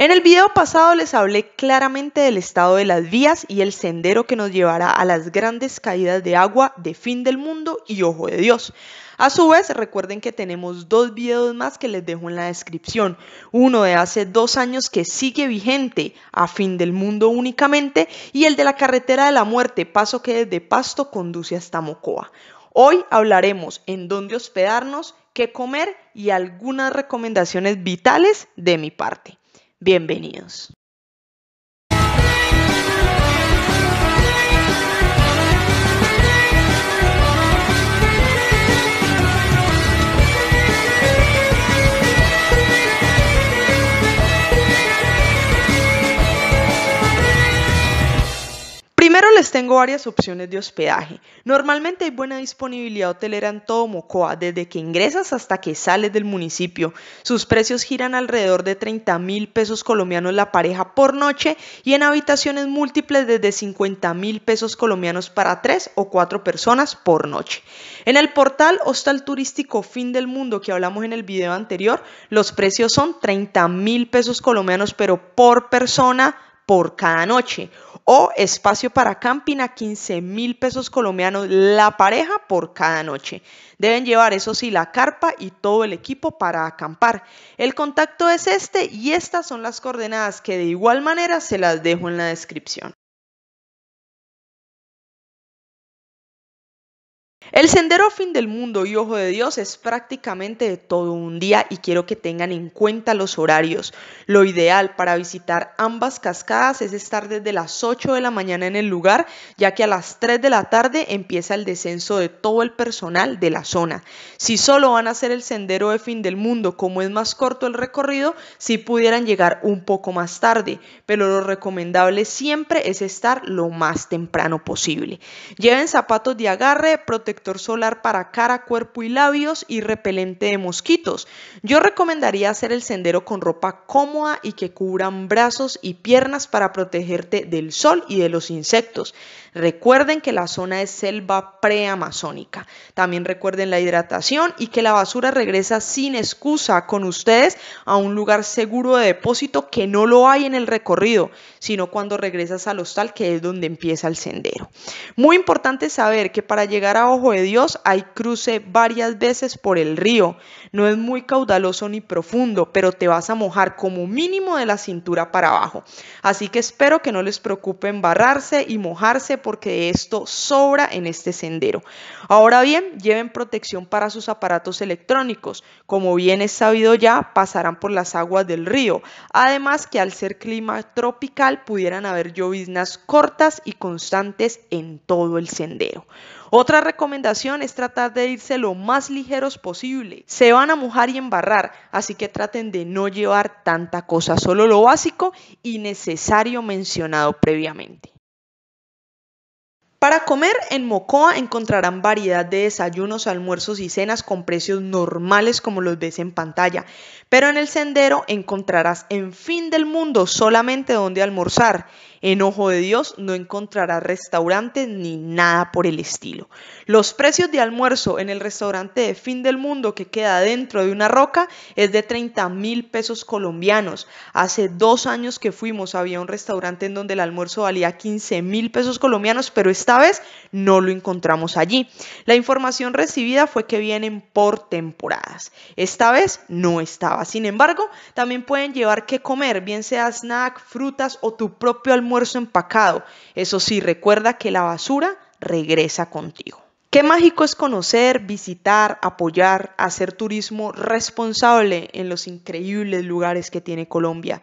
En el video pasado les hablé claramente del estado de las vías y el sendero que nos llevará a las grandes caídas de agua de fin del mundo y ojo de Dios. A su vez, recuerden que tenemos dos videos más que les dejo en la descripción. Uno de hace dos años que sigue vigente a fin del mundo únicamente y el de la carretera de la muerte, paso que desde Pasto conduce hasta Mocoa. Hoy hablaremos en dónde hospedarnos, qué comer y algunas recomendaciones vitales de mi parte bienvenidos Pero les tengo varias opciones de hospedaje. Normalmente hay buena disponibilidad hotelera en todo Mocoa, desde que ingresas hasta que sales del municipio. Sus precios giran alrededor de 30 mil pesos colombianos la pareja por noche y en habitaciones múltiples desde 50 mil pesos colombianos para 3 o 4 personas por noche. En el portal Hostal Turístico Fin del Mundo que hablamos en el video anterior, los precios son 30 mil pesos colombianos pero por persona por cada noche o espacio para camping a 15 mil pesos colombianos la pareja por cada noche. Deben llevar, eso sí, la carpa y todo el equipo para acampar. El contacto es este y estas son las coordenadas que de igual manera se las dejo en la descripción. El sendero fin del mundo y ojo de Dios es prácticamente de todo un día y quiero que tengan en cuenta los horarios. Lo ideal para visitar ambas cascadas es estar desde las 8 de la mañana en el lugar, ya que a las 3 de la tarde empieza el descenso de todo el personal de la zona. Si solo van a hacer el sendero de fin del mundo, como es más corto el recorrido, si sí pudieran llegar un poco más tarde, pero lo recomendable siempre es estar lo más temprano posible. Lleven zapatos de agarre, protección solar para cara, cuerpo y labios y repelente de mosquitos. Yo recomendaría hacer el sendero con ropa cómoda y que cubran brazos y piernas para protegerte del sol y de los insectos. Recuerden que la zona es selva preamazónica. También recuerden la hidratación y que la basura regresa sin excusa con ustedes a un lugar seguro de depósito que no lo hay en el recorrido, sino cuando regresas al hostal que es donde empieza el sendero. Muy importante saber que para llegar a Ojo de Dios hay cruce varias veces por el río. No es muy caudaloso ni profundo, pero te vas a mojar como mínimo de la cintura para abajo. Así que espero que no les preocupe barrarse y mojarse porque esto sobra en este sendero. Ahora bien, lleven protección para sus aparatos electrónicos. Como bien es sabido ya, pasarán por las aguas del río. Además que al ser clima tropical pudieran haber lloviznas cortas y constantes en todo el sendero. Otra recomendación es tratar de irse lo más ligeros posible. Se van a mojar y embarrar, así que traten de no llevar tanta cosa, solo lo básico y necesario mencionado previamente. Para comer en Mocoa encontrarán variedad de desayunos, almuerzos y cenas con precios normales como los ves en pantalla, pero en el sendero encontrarás en fin del mundo solamente donde almorzar. En Ojo de Dios no encontrará restaurante ni nada por el estilo. Los precios de almuerzo en el restaurante de Fin del Mundo que queda dentro de una roca es de 30 mil pesos colombianos. Hace dos años que fuimos había un restaurante en donde el almuerzo valía 15 mil pesos colombianos, pero esta vez no lo encontramos allí. La información recibida fue que vienen por temporadas. Esta vez no estaba. Sin embargo, también pueden llevar qué comer, bien sea snack, frutas o tu propio almuerzo empacado. Eso sí, recuerda que la basura regresa contigo. Qué mágico es conocer, visitar, apoyar, hacer turismo responsable en los increíbles lugares que tiene Colombia.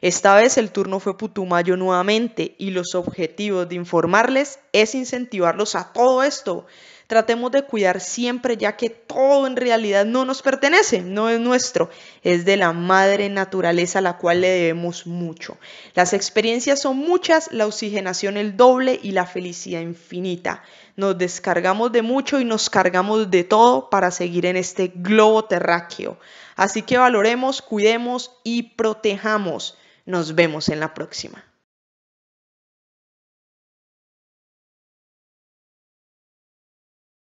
Esta vez el turno fue Putumayo nuevamente y los objetivos de informarles es incentivarlos a todo esto tratemos de cuidar siempre, ya que todo en realidad no nos pertenece, no es nuestro, es de la madre naturaleza a la cual le debemos mucho. Las experiencias son muchas, la oxigenación el doble y la felicidad infinita. Nos descargamos de mucho y nos cargamos de todo para seguir en este globo terráqueo. Así que valoremos, cuidemos y protejamos. Nos vemos en la próxima.